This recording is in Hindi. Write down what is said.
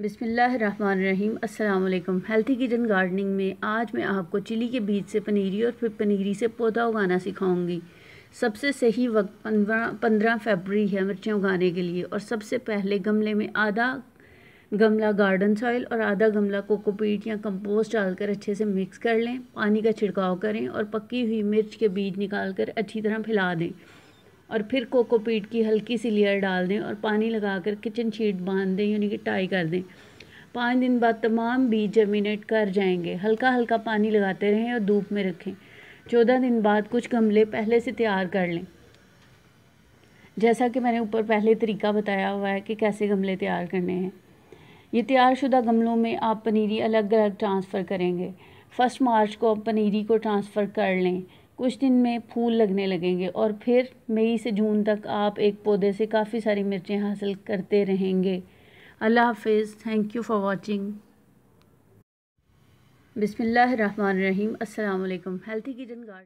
बिसमीम् अल्लाम हेल्थी किचन गार्डनिंग में आज मैं आपको चिली के बीज से पनीरी और फिर पनीरी से पौधा उगाना सिखाऊंगी सबसे सही वक्त पंद्रह पंद्रह फेबरी है मिर्चें उगाने के लिए और सबसे पहले गमले में आधा गमला गार्डन सॉइल और आधा गमला कोकोपीट या कंपोस्ट डालकर अच्छे से मिक्स कर लें पानी का छिड़काव करें और पकी हुई मिर्च के बीज निकाल कर अच्छी तरह फैला दें और फिर कोकोपीट की हल्की सी लेयर डाल दें और पानी लगा कर किचन शीट बांध दें यानी कि टाई कर दें पाँच दिन बाद तमाम बीज जर्मिनेट कर जाएंगे हल्का हल्का पानी लगाते रहें और धूप में रखें चौदह दिन बाद कुछ गमले पहले से तैयार कर लें जैसा कि मैंने ऊपर पहले तरीका बताया हुआ है कि कैसे गमले तैयार करने हैं ये तैयारशुदा गमलों में आप पनीरी अलग अलग ट्रांसफ़र करेंगे फर्स्ट मार्च को आप पनीरी को ट्रांसफ़र कर लें कुछ दिन में फूल लगने लगेंगे और फिर मई से जून तक आप एक पौधे से काफ़ी सारी मिर्चें हासिल करते रहेंगे अल्लाह हाफिज़ थैंक यू फॉर वॉचिंग बिसमीम अल्लाम हेल्थी किचन गार्डन